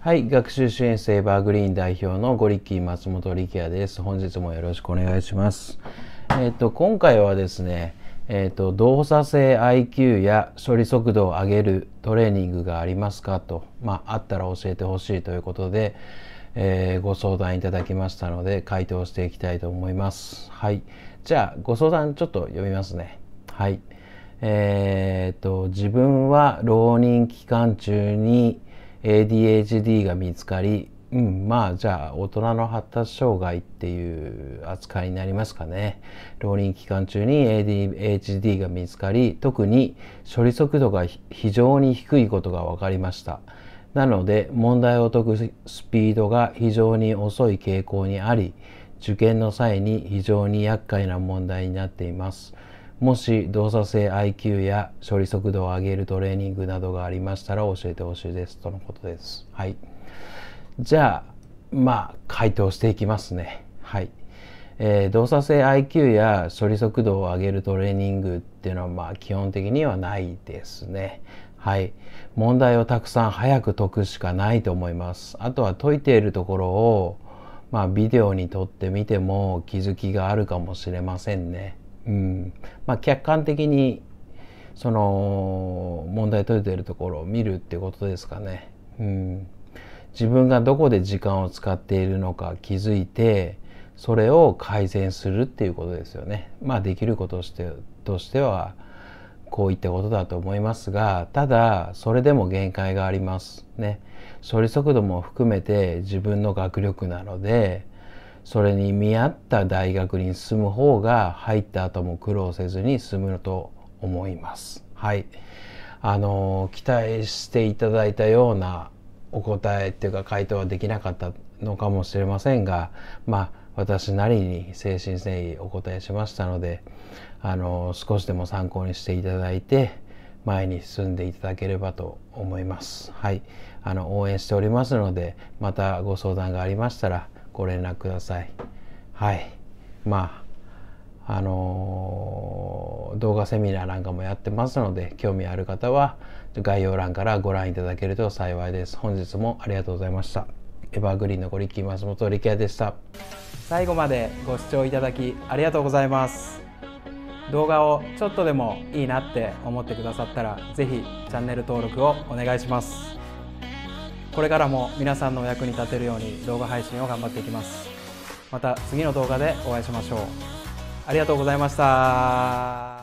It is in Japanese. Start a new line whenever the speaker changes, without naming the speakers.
はい、学習支援生エバーグリーン代表のゴリッキー松本力也です。本日もよろしくお願いします。えっ、ー、と、今回はですね、えっ、ー、と、動作性 IQ や処理速度を上げるトレーニングがありますかと、まあ、あったら教えてほしいということで、えー、ご相談いただきましたので回答していきたいと思います。はい。じゃあ、ご相談ちょっと読みますね。はい。えー、っと、自分は浪人期間中に ADHD が見つかり、うん、まあじゃあ大人の発達障害っていう扱いになりますかね。浪人期間中に ADHD が見つかり、特に処理速度が非常に低いことが分かりました。なので問題を解くスピードが非常に遅い傾向にあり受験の際に非常に厄介な問題になっています。もし動作性 IQ や処理速度を上げるトレーニングなどがありましたら教えてほしいですとのことです。はい。じゃあ、まあ、回答していきますね。はい。えー、動作性 IQ や処理速度を上げるトレーニングっていうのは、まあ、基本的にはないですね。はい。問題をたくさん早く解くしかないと思います。あとは解いているところを、まあ、ビデオに撮ってみても気づきがあるかもしれませんね。うん。まあ、客観的に、その、問題解いているところを見るってことですかね。うん。自分がどこで時間を使っているのか気づいて、それを改善するっていうことですよね。まあ、できることしてとしては、ういったことだと思いますがただそれでも限界がありますね処理速度も含めて自分の学力なのでそれに見合った大学に進む方が入った後も苦労せずに進むのと思いますはいあの期待していただいたようなお答えっていうか回答はできなかったのかもしれませんがまあ私なりに精神誠意お答えしましたのであの少しでも参考にしていただいて前に進んでいただければと思います。はい、あの応援しておりますのでまたご相談がありましたらご連絡ください。はい、まああのー、動画セミナーなんかもやってますので興味ある方は概要欄からご覧いただけると幸いです。本日もありがとうございました。エバーグリーンのゴリッキー松本力也でした
最後までご視聴いただきありがとうございます動画をちょっとでもいいなって思ってくださったら是非チャンネル登録をお願いしますこれからも皆さんのお役に立てるように動画配信を頑張っていきますまた次の動画でお会いしましょうありがとうございました